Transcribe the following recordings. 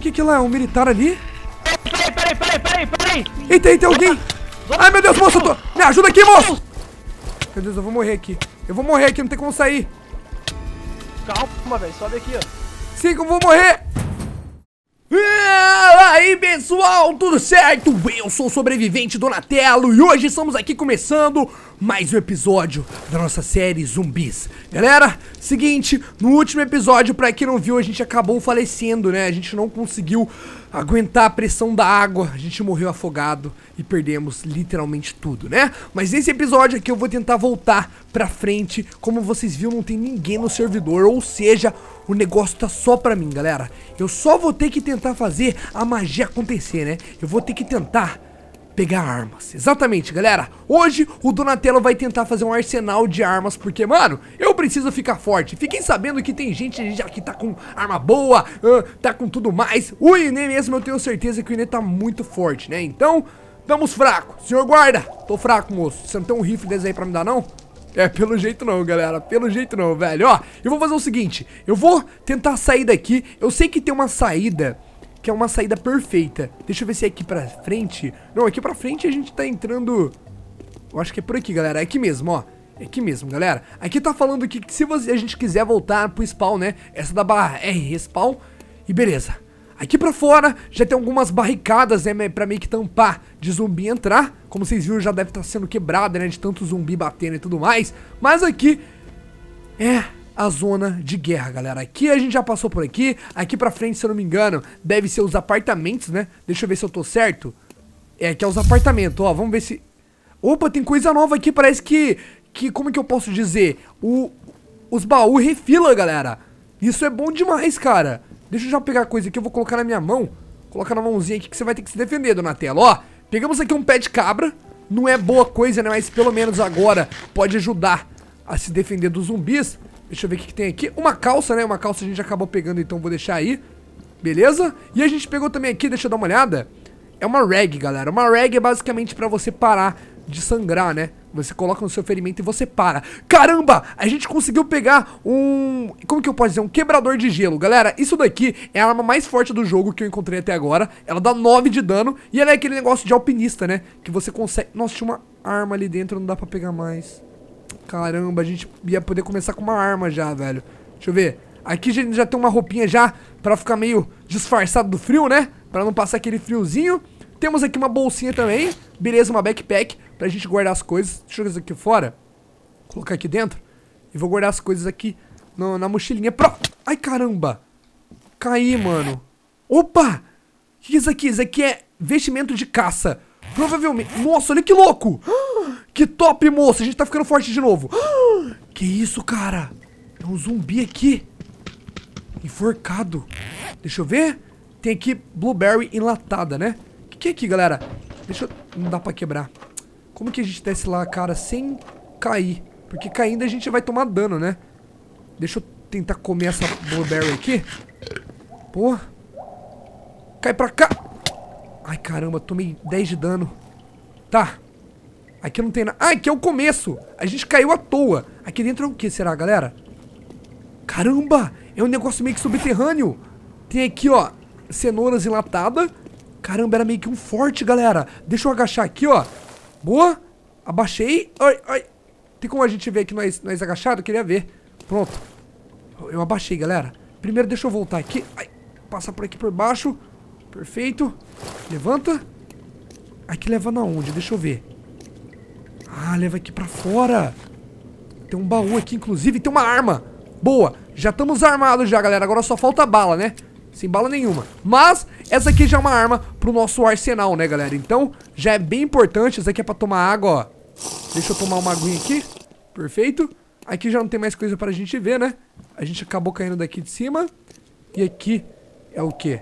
que que aquilo é? Um militar ali? Peraí, peraí, peraí, peraí, peraí! Eita, eita, alguém! Ai, meu Deus, moço, eu tô... Me ajuda aqui, moço! Meu Deus, eu vou morrer aqui. Eu vou morrer aqui, não tem como sair. Calma, velho, sobe aqui, ó. Sim, eu vou morrer! Fala aí pessoal, tudo certo? Eu sou o sobrevivente Donatello e hoje estamos aqui começando mais um episódio da nossa série Zumbis. Galera, seguinte, no último episódio, pra quem não viu, a gente acabou falecendo, né? A gente não conseguiu aguentar a pressão da água, a gente morreu afogado e perdemos literalmente tudo, né? Mas nesse episódio aqui eu vou tentar voltar pra frente, como vocês viram não tem ninguém no servidor, ou seja, o negócio tá só pra mim, galera. Eu só vou ter que tentar fazer a magia acontecer, né? Eu vou ter que tentar pegar armas. Exatamente, galera. Hoje o Donatello vai tentar fazer um arsenal de armas, porque, mano, eu preciso ficar forte. Fiquem sabendo que tem gente já que tá com arma boa, uh, tá com tudo mais. O Inê mesmo, eu tenho certeza que o Inê tá muito forte, né? Então, estamos fraco. Senhor guarda, tô fraco, moço. Você não tem um rifle desse aí pra me dar, não? É, pelo jeito não, galera, pelo jeito não, velho Ó, eu vou fazer o seguinte, eu vou tentar sair daqui Eu sei que tem uma saída que é uma saída perfeita. Deixa eu ver se é aqui pra frente. Não, aqui pra frente a gente tá entrando... Eu acho que é por aqui, galera. É aqui mesmo, ó. É aqui mesmo, galera. Aqui tá falando que se você, a gente quiser voltar pro spawn, né? Essa da barra R, spawn. E beleza. Aqui pra fora já tem algumas barricadas, né? Pra meio que tampar de zumbi entrar. Como vocês viram, já deve estar tá sendo quebrada, né? De tanto zumbi batendo e tudo mais. Mas aqui... É, a zona de guerra, galera. Aqui a gente já passou por aqui. Aqui pra frente, se eu não me engano, deve ser os apartamentos, né? Deixa eu ver se eu tô certo. É, aqui é os apartamentos, ó. Vamos ver se... Opa, tem coisa nova aqui. Parece que... que como que eu posso dizer? O, os baús refila, galera. Isso é bom demais, cara. Deixa eu já pegar a coisa aqui. Eu vou colocar na minha mão. Colocar na mãozinha aqui que você vai ter que se defender, Donatello. Ó, pegamos aqui um pé de cabra. Não é boa coisa, né? Mas pelo menos agora pode ajudar a se defender dos zumbis. Deixa eu ver o que, que tem aqui. Uma calça, né? Uma calça a gente acabou pegando, então vou deixar aí. Beleza? E a gente pegou também aqui, deixa eu dar uma olhada. É uma rag, galera. Uma rag é basicamente pra você parar de sangrar, né? Você coloca no seu ferimento e você para. Caramba! A gente conseguiu pegar um... Como que eu posso dizer? Um quebrador de gelo. Galera, isso daqui é a arma mais forte do jogo que eu encontrei até agora. Ela dá 9 de dano e ela é aquele negócio de alpinista, né? Que você consegue... Nossa, tinha uma arma ali dentro, não dá pra pegar mais. Caramba, a gente ia poder começar com uma arma já, velho. Deixa eu ver. Aqui a gente já tem uma roupinha já pra ficar meio disfarçado do frio, né? Pra não passar aquele friozinho. Temos aqui uma bolsinha também. Beleza, uma backpack pra gente guardar as coisas. Deixa eu ver isso aqui fora. Vou colocar aqui dentro. E vou guardar as coisas aqui no, na mochilinha. Pro... Ai, caramba. Caí, mano. Opa! O que é isso aqui? Isso aqui é vestimento de caça. Provavelmente... Nossa, olha que louco! Que top, moça. A gente tá ficando forte de novo. Que isso, cara? É um zumbi aqui. Enforcado. Deixa eu ver. Tem aqui blueberry enlatada, né? O que, que é aqui, galera? Deixa eu... Não dá pra quebrar. Como que a gente desce lá, cara, sem cair? Porque caindo a gente vai tomar dano, né? Deixa eu tentar comer essa blueberry aqui. Pô. Cai pra cá. Ai, caramba. Tomei 10 de dano. Tá. Aqui não tem nada. Ah, aqui é o começo. A gente caiu à toa. Aqui dentro é o que será, galera? Caramba! É um negócio meio que subterrâneo. Tem aqui, ó, cenouras enlatadas. Caramba, era meio que um forte, galera. Deixa eu agachar aqui, ó. Boa. Abaixei. Ai, ai. Tem como a gente ver aqui nós, nós agachado? queria ver. Pronto. Eu abaixei, galera. Primeiro deixa eu voltar aqui. Ai, passar por aqui por baixo. Perfeito. Levanta. Aqui leva na onde? Deixa eu ver. Ah, leva aqui pra fora. Tem um baú aqui, inclusive, tem uma arma. Boa, já estamos armados já, galera. Agora só falta bala, né? Sem bala nenhuma. Mas essa aqui já é uma arma pro nosso arsenal, né, galera? Então, já é bem importante. Essa aqui é pra tomar água, ó. Deixa eu tomar uma aguinha aqui. Perfeito. Aqui já não tem mais coisa pra gente ver, né? A gente acabou caindo daqui de cima. E aqui é o quê?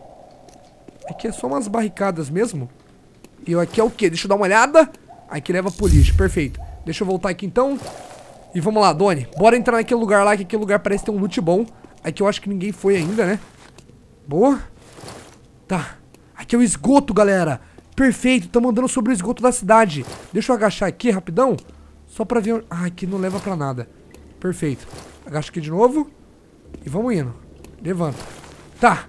Aqui é só umas barricadas mesmo. E aqui é o quê? Deixa eu dar uma olhada. Aqui leva pro lixo, perfeito. Deixa eu voltar aqui então. E vamos lá, Doni. Bora entrar naquele lugar lá, que aquele lugar parece ter um loot bom. Aqui eu acho que ninguém foi ainda, né? Boa. Tá. Aqui é o esgoto, galera. Perfeito, estamos andando sobre o esgoto da cidade. Deixa eu agachar aqui rapidão. Só pra ver... Ah, aqui não leva pra nada. Perfeito. Agacha aqui de novo. E vamos indo. Levanta. Tá.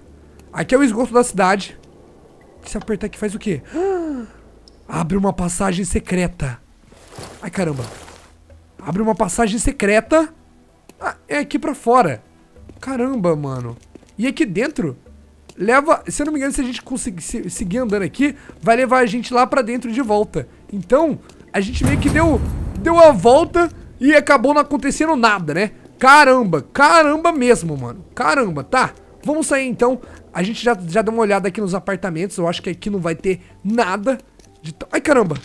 Aqui é o esgoto da cidade. Se apertar aqui faz o quê? Ah! Abre uma passagem secreta. Ai, caramba. Abre uma passagem secreta. Ah, é aqui pra fora. Caramba, mano. E aqui dentro leva... Se eu não me engano, se a gente conseguir se, seguir andando aqui, vai levar a gente lá pra dentro de volta. Então, a gente meio que deu, deu a volta e acabou não acontecendo nada, né? Caramba, caramba mesmo, mano. Caramba, tá. Vamos sair então. A gente já, já deu uma olhada aqui nos apartamentos. Eu acho que aqui não vai ter nada. De Ai, caramba!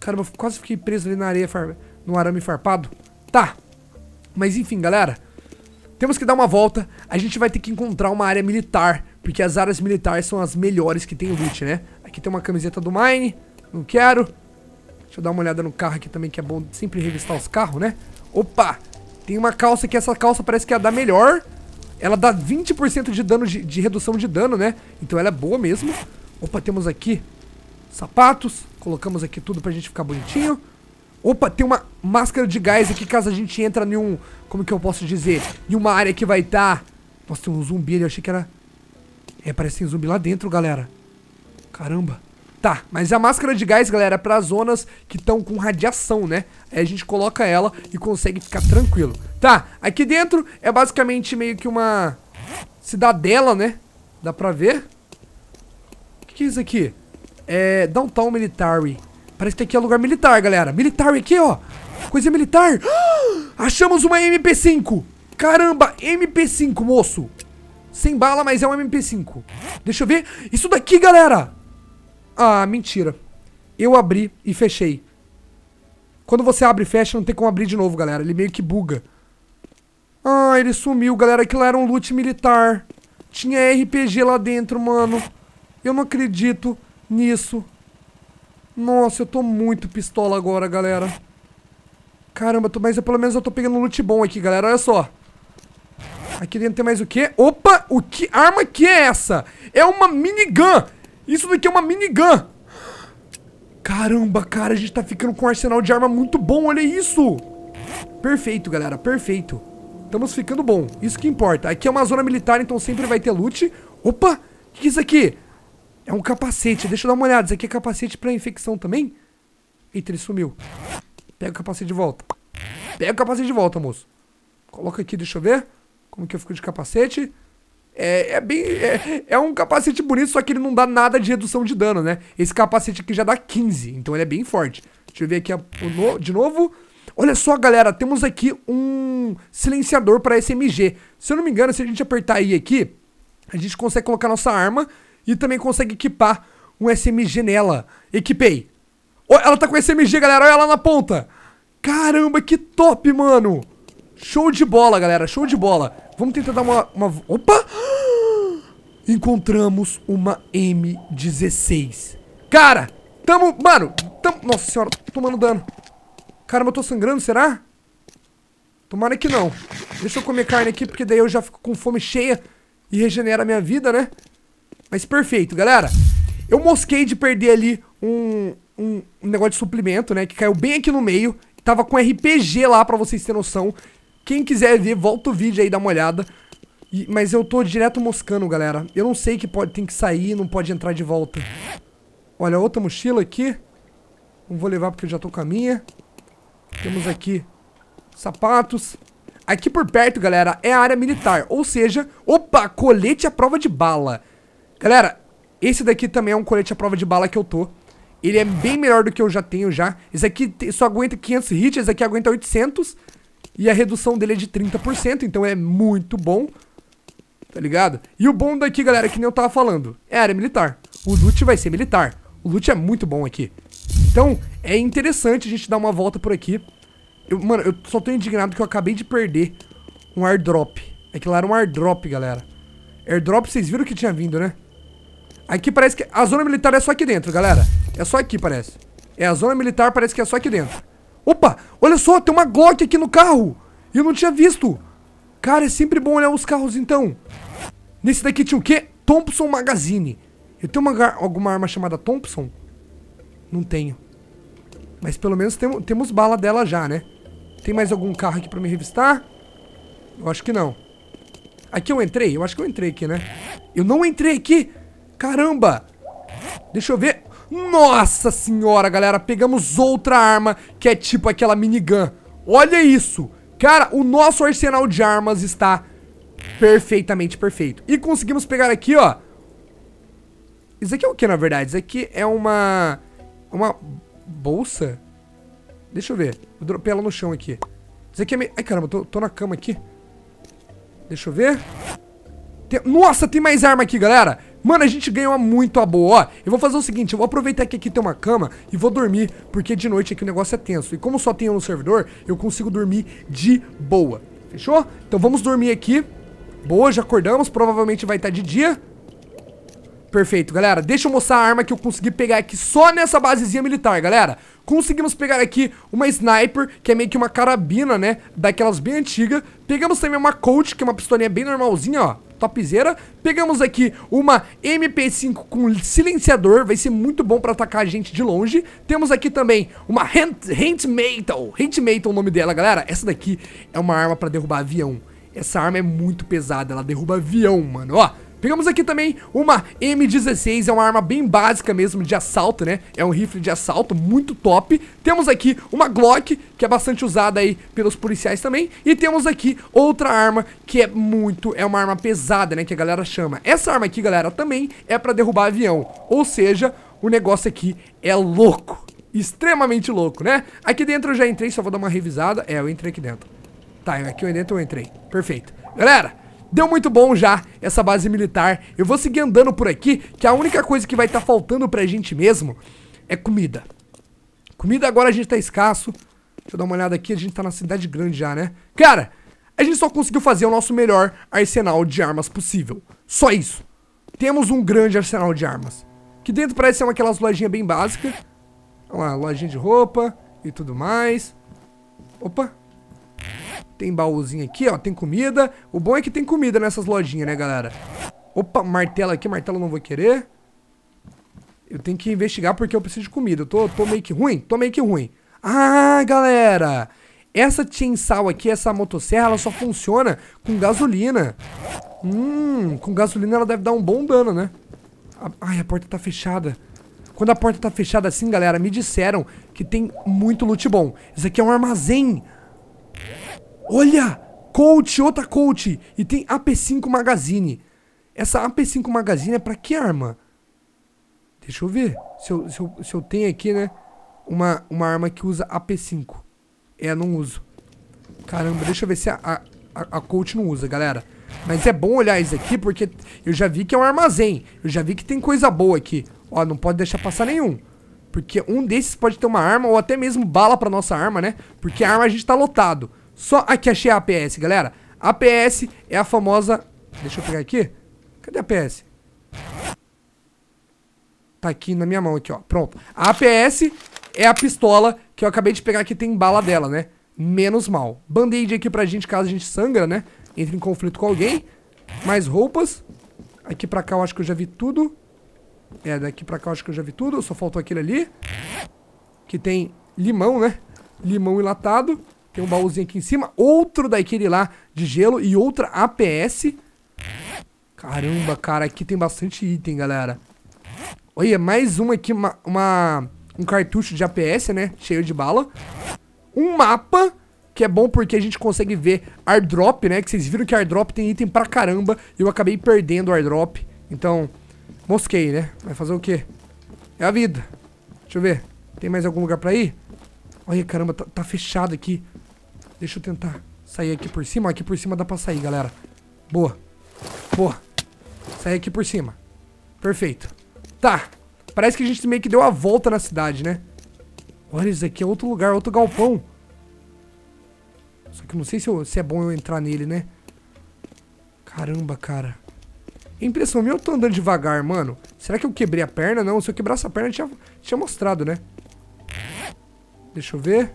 Caramba, eu quase fiquei preso ali na areia, far... no arame farpado. Tá. Mas enfim, galera. Temos que dar uma volta. A gente vai ter que encontrar uma área militar. Porque as áreas militares são as melhores que tem o loot, né? Aqui tem uma camiseta do Mine. Não quero. Deixa eu dar uma olhada no carro aqui também, que é bom sempre revistar os carros, né? Opa! Tem uma calça que essa calça parece que é a da melhor. Ela dá 20% de dano de, de redução de dano, né? Então ela é boa mesmo. Opa, temos aqui Sapatos. Colocamos aqui tudo pra gente ficar bonitinho. Opa, tem uma máscara de gás aqui caso a gente entra em um... Como que eu posso dizer? Em uma área que vai estar... Tá... Nossa, tem um zumbi ali. Eu achei que era... É, parece um zumbi lá dentro, galera. Caramba. Tá, mas a máscara de gás, galera, é pra zonas que estão com radiação, né? Aí a gente coloca ela e consegue ficar tranquilo. Tá, aqui dentro é basicamente meio que uma cidadela, né? Dá pra ver? O que, que é isso aqui? É, Downtown Military. Parece que aqui é lugar militar, galera. Militar aqui, ó. Coisa militar. Ah, achamos uma MP5. Caramba, MP5, moço. Sem bala, mas é uma MP5. Deixa eu ver. Isso daqui, galera. Ah, mentira. Eu abri e fechei. Quando você abre e fecha, não tem como abrir de novo, galera. Ele meio que buga. Ah, ele sumiu, galera. Aquilo era um loot militar. Tinha RPG lá dentro, mano. Eu não acredito nisso. Nossa, eu tô muito pistola agora, galera. Caramba, tô, mas eu, pelo menos eu tô pegando loot bom aqui, galera. Olha só. Aqui dentro tem mais o quê? Opa, o que arma que é essa? É uma minigun. Isso daqui é uma minigun. Caramba, cara, a gente tá ficando com um arsenal de arma muito bom. Olha isso. Perfeito, galera, perfeito. Estamos ficando bom. Isso que importa. Aqui é uma zona militar, então sempre vai ter loot. Opa, o que é isso aqui? É um capacete. Deixa eu dar uma olhada. Isso aqui é capacete pra infecção também? Eita, ele sumiu. Pega o capacete de volta. Pega o capacete de volta, moço. Coloca aqui, deixa eu ver. Como que eu fico de capacete? É, é bem... É, é, um capacete bonito, só que ele não dá nada de redução de dano, né? Esse capacete aqui já dá 15, então ele é bem forte. Deixa eu ver aqui a, no, de novo. Olha só, galera, temos aqui um silenciador para SMG. Se eu não me engano, se a gente apertar I aqui, a gente consegue colocar nossa arma e também consegue equipar um SMG nela. Equipei. Oh, ela tá com SMG, galera. Olha ela na ponta. Caramba, que top, mano. Show de bola, galera. Show de bola. Vamos tentar dar uma... uma... Opa! Encontramos uma M16. Cara, tamo... Mano, tamo... Nossa senhora, tô tomando dano. Caramba, eu tô sangrando, será? Tomara que não. Deixa eu comer carne aqui, porque daí eu já fico com fome cheia e regenera a minha vida, né? Mas perfeito, galera. Eu mosquei de perder ali um, um, um negócio de suplemento, né? Que caiu bem aqui no meio. Tava com RPG lá, pra vocês terem noção. Quem quiser ver, volta o vídeo aí, dá uma olhada. E, mas eu tô direto moscando, galera. Eu não sei que pode, tem que sair, não pode entrar de volta. Olha, outra mochila aqui. Não vou levar porque eu já tô com a minha. Temos aqui sapatos. Aqui por perto, galera, é a área militar. Ou seja, opa, colete à prova de bala. Galera, esse daqui também é um colete à prova de bala que eu tô. Ele é bem melhor do que eu já tenho já. Esse aqui só aguenta 500 hits, esse aqui aguenta 800. E a redução dele é de 30%, então é muito bom. Tá ligado? E o bom daqui, galera, que nem eu tava falando, é área militar. O loot vai ser militar. O loot é muito bom aqui. Então, é interessante a gente dar uma volta por aqui. Eu, mano, eu só tô indignado que eu acabei de perder um airdrop. Aquilo lá era um airdrop, galera. Airdrop, vocês viram que tinha vindo, né? Aqui parece que... A zona militar é só aqui dentro, galera. É só aqui, parece. É, a zona militar parece que é só aqui dentro. Opa! Olha só, tem uma Glock aqui no carro! Eu não tinha visto! Cara, é sempre bom olhar os carros, então. Nesse daqui tinha o quê? Thompson Magazine. Eu tenho uma, alguma arma chamada Thompson? Não tenho. Mas pelo menos tem, temos bala dela já, né? Tem mais algum carro aqui pra me revistar? Eu acho que não. Aqui eu entrei? Eu acho que eu entrei aqui, né? Eu não entrei aqui! Caramba! Deixa eu ver. Nossa senhora, galera. Pegamos outra arma que é tipo aquela minigun. Olha isso. Cara, o nosso arsenal de armas está perfeitamente perfeito. E conseguimos pegar aqui, ó. Isso aqui é o que, na verdade? Isso aqui é uma... Uma bolsa? Deixa eu ver. Eu dropei ela no chão aqui. Isso aqui é meio... Ai, caramba, tô, tô na cama aqui. Deixa eu ver. Tem... Nossa, tem mais arma aqui, galera. Mano, a gente ganhou muito a boa. Ó, eu vou fazer o seguinte, eu vou aproveitar que aqui tem uma cama e vou dormir, porque de noite aqui o negócio é tenso. E como só tem um no servidor, eu consigo dormir de boa. Fechou? Então vamos dormir aqui. Boa, já acordamos, provavelmente vai estar de dia. Perfeito, galera. Deixa eu mostrar a arma que eu consegui pegar aqui só nessa basezinha militar, galera. Conseguimos pegar aqui uma sniper, que é meio que uma carabina, né? Daquelas bem antigas. Pegamos também uma coach, que é uma pistolinha bem normalzinha, ó topzera. Pegamos aqui uma MP5 com silenciador, vai ser muito bom pra atacar a gente de longe. Temos aqui também uma Handmatel, Handmatel é o nome dela, galera. Essa daqui é uma arma pra derrubar avião. Essa arma é muito pesada, ela derruba avião, mano, ó. Pegamos aqui também uma M16, é uma arma bem básica mesmo de assalto, né? É um rifle de assalto muito top. Temos aqui uma Glock, que é bastante usada aí pelos policiais também. E temos aqui outra arma que é muito, é uma arma pesada, né? Que a galera chama. Essa arma aqui, galera, também é pra derrubar avião. Ou seja, o negócio aqui é louco. Extremamente louco, né? Aqui dentro eu já entrei, só vou dar uma revisada. É, eu entrei aqui dentro. Tá, aqui eu dentro eu entrei. Perfeito. Galera... Deu muito bom já essa base militar. Eu vou seguir andando por aqui, que a única coisa que vai estar tá faltando pra gente mesmo é comida. Comida agora a gente tá escasso. Deixa eu dar uma olhada aqui, a gente tá na cidade grande já, né? Cara, a gente só conseguiu fazer o nosso melhor arsenal de armas possível. Só isso. Temos um grande arsenal de armas. Que dentro parece ser uma aquelas lojinhas bem básicas. Olha lá, lojinha de roupa e tudo mais. Opa, tem baúzinho aqui, ó. Tem comida. O bom é que tem comida nessas lojinhas, né, galera? Opa, martelo aqui. Martelo não vou querer. Eu tenho que investigar porque eu preciso de comida. Eu tô, tô meio que ruim. Tô meio que ruim. Ah, galera. Essa chainsaw aqui, essa motosserra, ela só funciona com gasolina. Hum, com gasolina ela deve dar um bom dano, né? Ai, a porta tá fechada. Quando a porta tá fechada assim, galera, me disseram que tem muito loot bom. Isso aqui é um armazém. Olha! Colt, outra Colt. E tem AP5 Magazine. Essa AP5 Magazine é pra que arma? Deixa eu ver. Se eu, se eu, se eu tenho aqui, né? Uma, uma arma que usa AP5. É, não uso. Caramba, deixa eu ver se a, a, a Colt não usa, galera. Mas é bom olhar isso aqui, porque eu já vi que é um armazém. Eu já vi que tem coisa boa aqui. Ó, não pode deixar passar nenhum. Porque um desses pode ter uma arma ou até mesmo bala pra nossa arma, né? Porque a arma a gente tá lotado. Só aqui achei a APS, galera. A APS é a famosa... Deixa eu pegar aqui. Cadê a APS? Tá aqui na minha mão, aqui, ó. Pronto. A APS é a pistola que eu acabei de pegar que tem bala dela, né? Menos mal. Band-aid aqui pra gente, caso a gente sangra, né? Entre em conflito com alguém. Mais roupas. Aqui pra cá eu acho que eu já vi tudo. É, daqui pra cá eu acho que eu já vi tudo. Só faltou aquele ali. Que tem limão, né? Limão enlatado. Tem um baúzinho aqui em cima, outro daquele lá de gelo e outra APS. Caramba, cara, aqui tem bastante item, galera. Olha, mais uma aqui, uma, uma, um cartucho de APS, né? Cheio de bala. Um mapa, que é bom porque a gente consegue ver airdrop, né? Que vocês viram que airdrop tem item pra caramba e eu acabei perdendo o airdrop. Então, mosquei, né? Vai fazer o quê? É a vida. Deixa eu ver. Tem mais algum lugar pra ir? Olha, caramba, tá, tá fechado aqui. Deixa eu tentar sair aqui por cima. Aqui por cima dá pra sair, galera. Boa. Boa. Sair aqui por cima. Perfeito. Tá. Parece que a gente meio que deu a volta na cidade, né? Olha, isso aqui é outro lugar, outro galpão. Só que eu não sei se, eu, se é bom eu entrar nele, né? Caramba, cara. É impressão minha, eu tô andando devagar, mano. Será que eu quebrei a perna? Não, se eu quebrasse a perna, eu tinha, tinha mostrado, né? Deixa eu ver.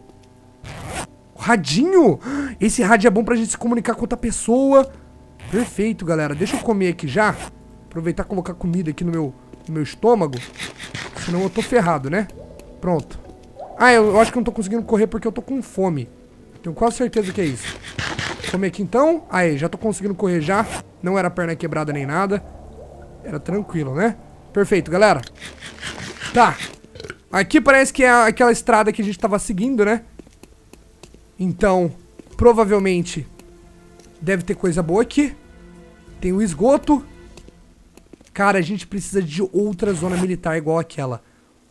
Radinho! Esse rádio é bom pra gente se comunicar com outra pessoa. Perfeito, galera. Deixa eu comer aqui já. Aproveitar e colocar comida aqui no meu, no meu estômago. Senão eu tô ferrado, né? Pronto. Ah, eu, eu acho que não tô conseguindo correr porque eu tô com fome. Tenho quase certeza que é isso. Comer aqui então. Aí, já tô conseguindo correr já. Não era perna quebrada nem nada. Era tranquilo, né? Perfeito, galera. Tá. Aqui parece que é aquela estrada que a gente tava seguindo, né? Então, provavelmente deve ter coisa boa aqui. Tem o esgoto. Cara, a gente precisa de outra zona militar igual aquela.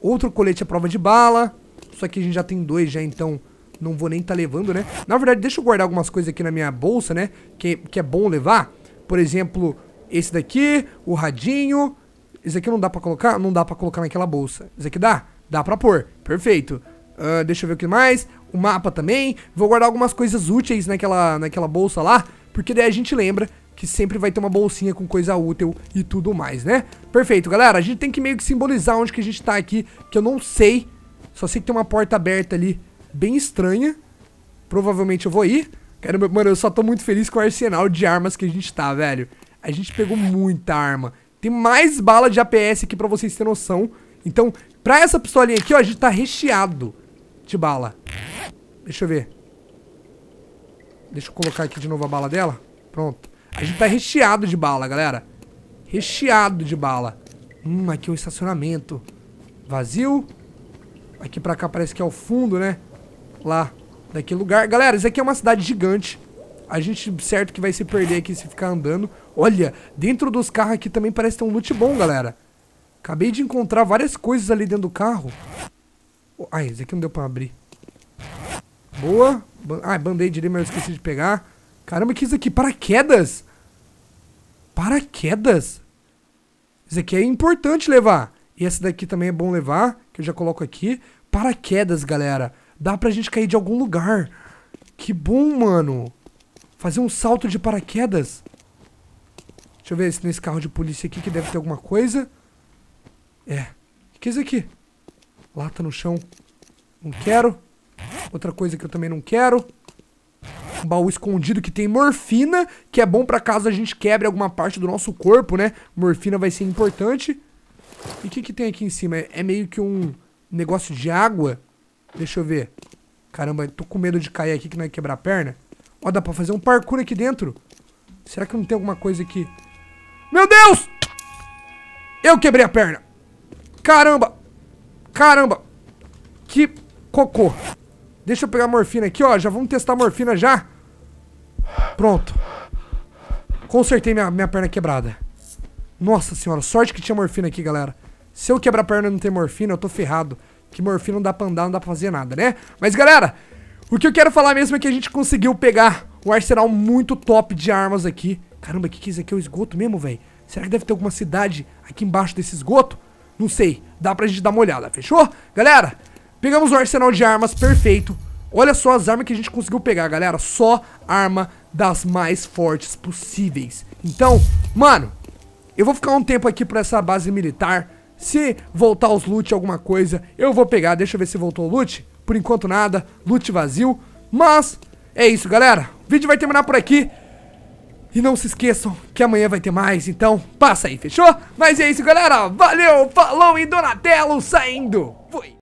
Outro colete à prova de bala. Só que a gente já tem dois já, então não vou nem estar tá levando, né? Na verdade, deixa eu guardar algumas coisas aqui na minha bolsa, né? Que, que é bom levar. Por exemplo, esse daqui, o radinho. Esse aqui não dá pra colocar? Não dá pra colocar naquela bolsa. Esse aqui dá? Dá pra pôr. Perfeito. Uh, deixa eu ver o que mais. O mapa também. Vou guardar algumas coisas úteis naquela, naquela bolsa lá, porque daí a gente lembra que sempre vai ter uma bolsinha com coisa útil e tudo mais, né? Perfeito, galera. A gente tem que meio que simbolizar onde que a gente tá aqui, que eu não sei. Só sei que tem uma porta aberta ali, bem estranha. Provavelmente eu vou ir. Quero, mano, eu só tô muito feliz com o arsenal de armas que a gente tá, velho. A gente pegou muita arma. Tem mais bala de APS aqui pra vocês terem noção. Então, pra essa pistolinha aqui, ó, a gente tá recheado de bala. Deixa eu ver. Deixa eu colocar aqui de novo a bala dela. Pronto. A gente tá recheado de bala, galera. Recheado de bala. Hum, aqui é um estacionamento. Vazio. Aqui pra cá parece que é o fundo, né? Lá, daquele lugar. Galera, isso aqui é uma cidade gigante. A gente, certo que vai se perder aqui se ficar andando. Olha, dentro dos carros aqui também parece ter um loot bom, galera. Acabei de encontrar várias coisas ali dentro do carro. Ai, esse aqui não deu pra abrir. Boa. Ai, band-aid ali, mas eu esqueci de pegar. Caramba, que isso aqui? Paraquedas? Paraquedas? Isso aqui é importante levar. E essa daqui também é bom levar, que eu já coloco aqui. Paraquedas, galera. Dá pra gente cair de algum lugar. Que bom, mano. Fazer um salto de paraquedas. Deixa eu ver se nesse carro de polícia aqui que deve ter alguma coisa. É. O que é isso aqui? Lata no chão. Não quero. Outra coisa que eu também não quero. Um baú escondido que tem morfina, que é bom pra caso a gente quebre alguma parte do nosso corpo, né? Morfina vai ser importante. E o que, que tem aqui em cima? É, é meio que um negócio de água? Deixa eu ver. Caramba, tô com medo de cair aqui que não ia é quebrar a perna. Ó, dá pra fazer um parkour aqui dentro. Será que não tem alguma coisa aqui? Meu Deus! Eu quebrei a perna. Caramba! Caramba! Que cocô. Deixa eu pegar a morfina aqui, ó. Já vamos testar a morfina já. Pronto. Consertei minha, minha perna quebrada. Nossa senhora, sorte que tinha morfina aqui, galera. Se eu quebrar a perna e não ter morfina, eu tô ferrado. Que morfina não dá pra andar, não dá pra fazer nada, né? Mas, galera, o que eu quero falar mesmo é que a gente conseguiu pegar um arsenal muito top de armas aqui. Caramba, o que, que é isso aqui? É o esgoto mesmo, velho? Será que deve ter alguma cidade aqui embaixo desse esgoto? Não sei, dá pra gente dar uma olhada, fechou? Galera, pegamos o arsenal de armas perfeito. Olha só as armas que a gente conseguiu pegar, galera. Só arma das mais fortes possíveis. Então, mano, eu vou ficar um tempo aqui pra essa base militar. Se voltar os loot alguma coisa, eu vou pegar. Deixa eu ver se voltou o loot. Por enquanto nada, loot vazio. Mas, é isso, galera. O vídeo vai terminar por aqui. E não se esqueçam que amanhã vai ter mais, então passa aí, fechou? Mas é isso, galera. Valeu, falou e Donatello saindo. Fui.